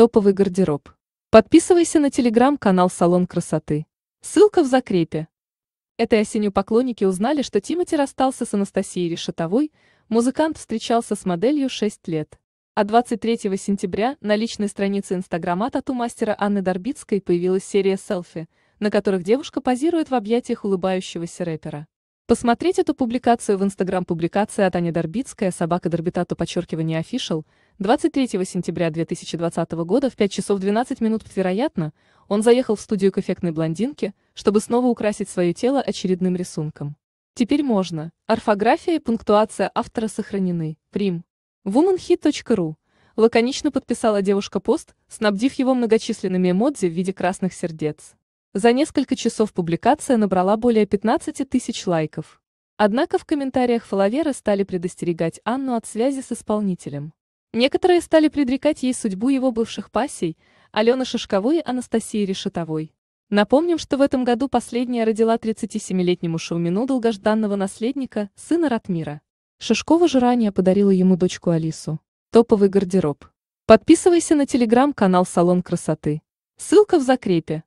Топовый гардероб. Подписывайся на телеграм-канал «Салон красоты». Ссылка в закрепе. Этой осенью поклонники узнали, что Тимати расстался с Анастасией Решетовой, музыкант встречался с моделью 6 лет. А 23 сентября на личной странице инстаграма тату-мастера Анны Дорбицкой появилась серия селфи, на которых девушка позирует в объятиях улыбающегося рэпера. Посмотреть эту публикацию в инстаграм-публикации от Ани Дорбицкая собака Дорбитату подчеркивание офишал – 23 сентября 2020 года в 5 часов 12 минут, вероятно, он заехал в студию к эффектной блондинке, чтобы снова украсить свое тело очередным рисунком. Теперь можно. Орфография и пунктуация автора сохранены. Прим. womanhit.ru Лаконично подписала девушка пост, снабдив его многочисленными эмодзи в виде красных сердец. За несколько часов публикация набрала более 15 тысяч лайков. Однако в комментариях фоловеры стали предостерегать Анну от связи с исполнителем. Некоторые стали предрекать ей судьбу его бывших пассий, Алены Шишковой и Анастасии Решетовой. Напомним, что в этом году последняя родила 37-летнему Шаумину долгожданного наследника, сына Ратмира. Шишкова же ранее подарила ему дочку Алису. Топовый гардероб. Подписывайся на телеграм-канал «Салон красоты». Ссылка в закрепе.